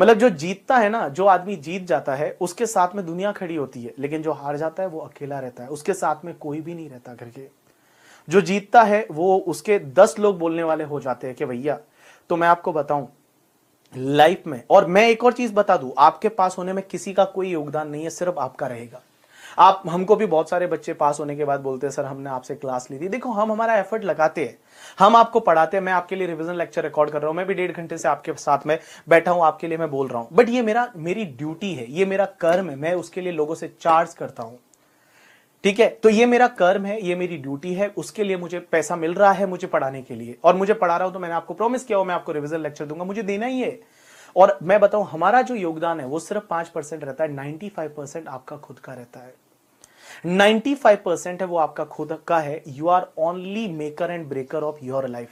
मतलब जो जीतता है ना जो आदमी जीत जाता है उसके साथ में दुनिया खड़ी होती है लेकिन जो हार जाता है वो अकेला रहता है उसके साथ में कोई भी नहीं रहता करके जो जीतता है वो उसके दस लोग बोलने वाले हो जाते हैं कि भैया तो मैं आपको बताऊं लाइफ में और मैं एक और चीज बता दूं आपके पास होने में किसी का कोई योगदान नहीं है सिर्फ आपका रहेगा आप हमको भी बहुत सारे बच्चे पास होने के बाद बोलते हैं सर हमने आपसे क्लास ली थी देखो हम हमारा एफर्ट लगाते हैं हम आपको पढ़ाते हैं मैं आपके लिए रिविजन लेक्चर रिकॉर्ड कर रहा हूँ मैं भी डेढ़ घंटे से आपके साथ में बैठा हूं आपके लिए मैं बोल रहा हूँ बट ये मेरा मेरी ड्यूटी है ये मेरा कर्म है मैं उसके लिए लोगों से चार्ज करता हूँ ठीक है तो ये मेरा कर्म है ये मेरी ड्यूटी है उसके लिए मुझे पैसा मिल रहा है मुझे पढ़ाने के लिए और मुझे पढ़ा रहा हूं तो मैंने आपको प्रॉमिस किया हो मैं आपको रिविजन लेक्चर दूंगा मुझे देना ही है और मैं बताऊं हमारा जो योगदान है वो सिर्फ पांच परसेंट रहता है नाइन्टी फाइव परसेंट आपका खुद का रहता है 95 परसेंट है वो आपका खुद का है you are only maker and breaker of your life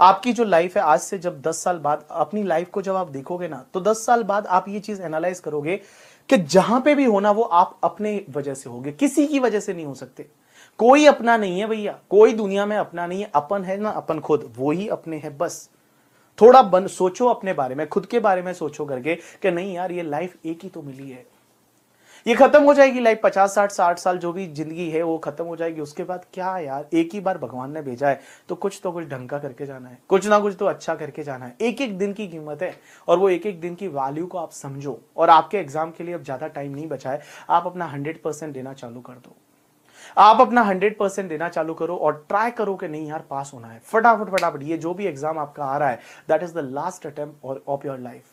आपकी जो लाइफ है आज से जब 10 साल बाद अपनी लाइफ को जब आप देखोगे ना तो 10 साल बाद आप ये चीज एनालाइज करोगे कि जहां पे भी होना वो आप अपने वजह से होगे किसी की वजह से नहीं हो सकते कोई अपना नहीं है भैया कोई दुनिया में अपना नहीं है अपन है ना अपन खुद वो ही अपने हैं बस थोड़ा बन सोचो अपने बारे में खुद के बारे में सोचो करके कि नहीं यार ये लाइफ एक ही तो मिली है ये खत्म हो जाएगी लाइफ पचास साठ साठ साल जो भी जिंदगी है वो खत्म हो जाएगी उसके बाद क्या यार एक ही बार भगवान ने भेजा है तो कुछ तो कुछ ढंग का करके जाना है कुछ ना कुछ तो अच्छा करके जाना है एक एक दिन की कीमत है और वो एक एक दिन की वैल्यू को आप समझो और आपके एग्जाम के लिए अब ज्यादा टाइम नहीं बचा है आप अपना हंड्रेड परसेंट देना चालू कर दो आप अपना हंड्रेड परसेंट देना चालू करो और ट्राई करो कि नहीं यार पास होना है फटाफट फटाफट ये जो भी एग्जाम आपका आ रहा है that is the last attempt of your life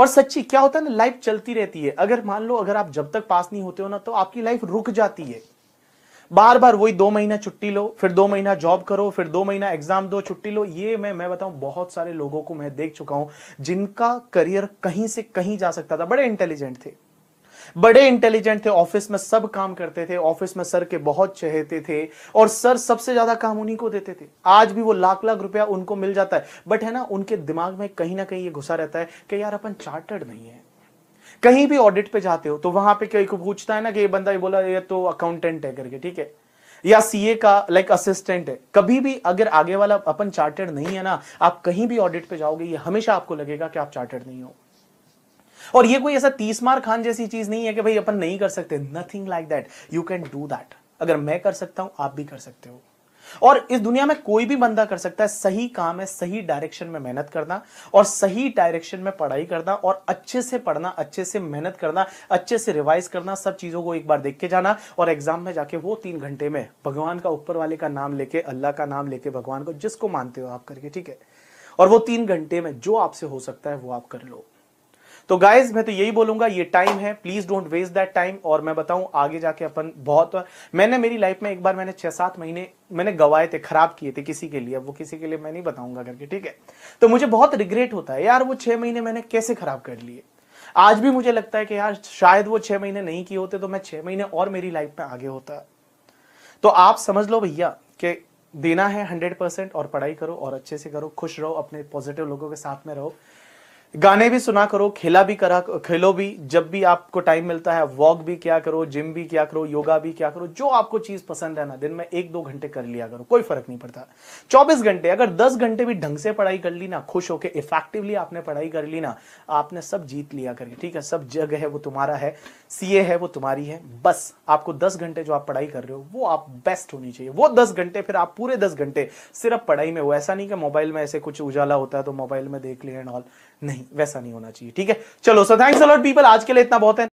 और सच्ची क्या होता है ना लाइफ चलती रहती है अगर मान लो अगर आप जब तक पास नहीं होते हो ना तो आपकी लाइफ रुक जाती है बार बार वही दो महीना छुट्टी लो फिर दो महीना जॉब करो फिर दो महीना एग्जाम दो छुट्टी लो ये मैं मैं बताऊं बहुत सारे लोगों को मैं देख चुका हूं जिनका करियर कहीं से कहीं जा सकता था बड़े इंटेलिजेंट थे बड़े इंटेलिजेंट थे ऑफिस में सब काम करते थे ऑफिस में सर के बहुत चहेते थे और सर सबसे ज्यादा काम उन्हीं को देते थे आज भी वो लाख लाख रुपया उनको मिल जाता है बट है ना उनके दिमाग में कहीं ना कहीं ये घुसा रहता है कि यार अपन चार्टर्ड नहीं है कहीं भी ऑडिट पे जाते हो तो वहां पे कोई पूछता है ना कि ये बंदा ये बोला ये तो अकाउंटेंट है करके ठीक है या सीए का लाइक असिस्टेंट है कभी भी अगर आगे वाला अपन चार्टर्ड नहीं है ना आप कहीं भी ऑडिट पे जाओगे ये हमेशा आपको लगेगा कि आप चार्टर्ड नहीं हो और ये कोई ऐसा तीस मार खान जैसी चीज नहीं है कि भाई अपन नहीं कर सकते nothing like that you can do that अगर मैं कर सकता हूं आप भी कर सकते हो और इस दुनिया में कोई भी बंदा कर सकता है सही काम है सही डायरेक्शन में मेहनत करना और सही डायरेक्शन में पढ़ाई करना और अच्छे से पढ़ना अच्छे से मेहनत करना अच्छे से रिवाइज करना सब चीज़ों को एक बार देख के जाना और एग्जाम में जाके वो तीन घंटे में भगवान का ऊपर वाले का नाम लेके अल्लाह का नाम लेके भगवान को जिसको मानते हो आप करके ठीक है और वो तीन घंटे में जो आपसे हो सकता है वो आप कर लो तो गाइज मैं तो यही बोलूंगा ये टाइम है please don't waste that time और मैं बताऊं आगे जाके अपन बहुत मैंने मेरी लाइफ में एक बार मैंने छह सात महीने मैंने गवाए थे खराब किए थे किसी के लिए अब वो किसी के लिए मैं नहीं बताऊंगा करके ठीक है तो मुझे बहुत रिग्रेट होता है यार वो छह महीने मैंने कैसे खराब कर लिए आज भी मुझे लगता है कि यार शायद वो छह महीने नहीं किए होते तो मैं छह महीने और मेरी लाइफ में आगे होता तो आप समझ लो भैया कि देना है हंड्रेड परसेंट और पढ़ाई करो और अच्छे से करो खुश रहो अपने पॉजिटिव लोगों के साथ में रहो गाने भी सुना करो खेला भी करा खेलो भी जब भी आपको टाइम मिलता है वॉक भी क्या करो जिम भी क्या करो योगा भी क्या करो जो आपको चीज पसंद है ना दिन में एक दो घंटे कर लिया करो कोई फर्क नहीं पड़ता 24 घंटे अगर 10 घंटे भी ढंग से पढ़ाई कर ली ना खुश होके इफेक्टिवली आपने पढ़ाई कर ली ना आपने सब जीत लिया करके ठीक है सब जगह है वो तुम्हारा है सी है वो तुम्हारी है बस आपको दस घंटे जो आप पढ़ाई कर रहे हो वो आप बेस्ट होनी चाहिए वो दस घंटे फिर आप पूरे दस घंटे सिर्फ पढ़ाई में हो ऐसा नहीं कि मोबाइल में ऐसे कुछ उजाला होता है तो मोबाइल में देख लिया एंड ऑल नहीं नहीं वैसा नहीं होना चाहिए ठीक है चलो सो थैंक्स अलॉट पीपल आज के लिए इतना बहुत है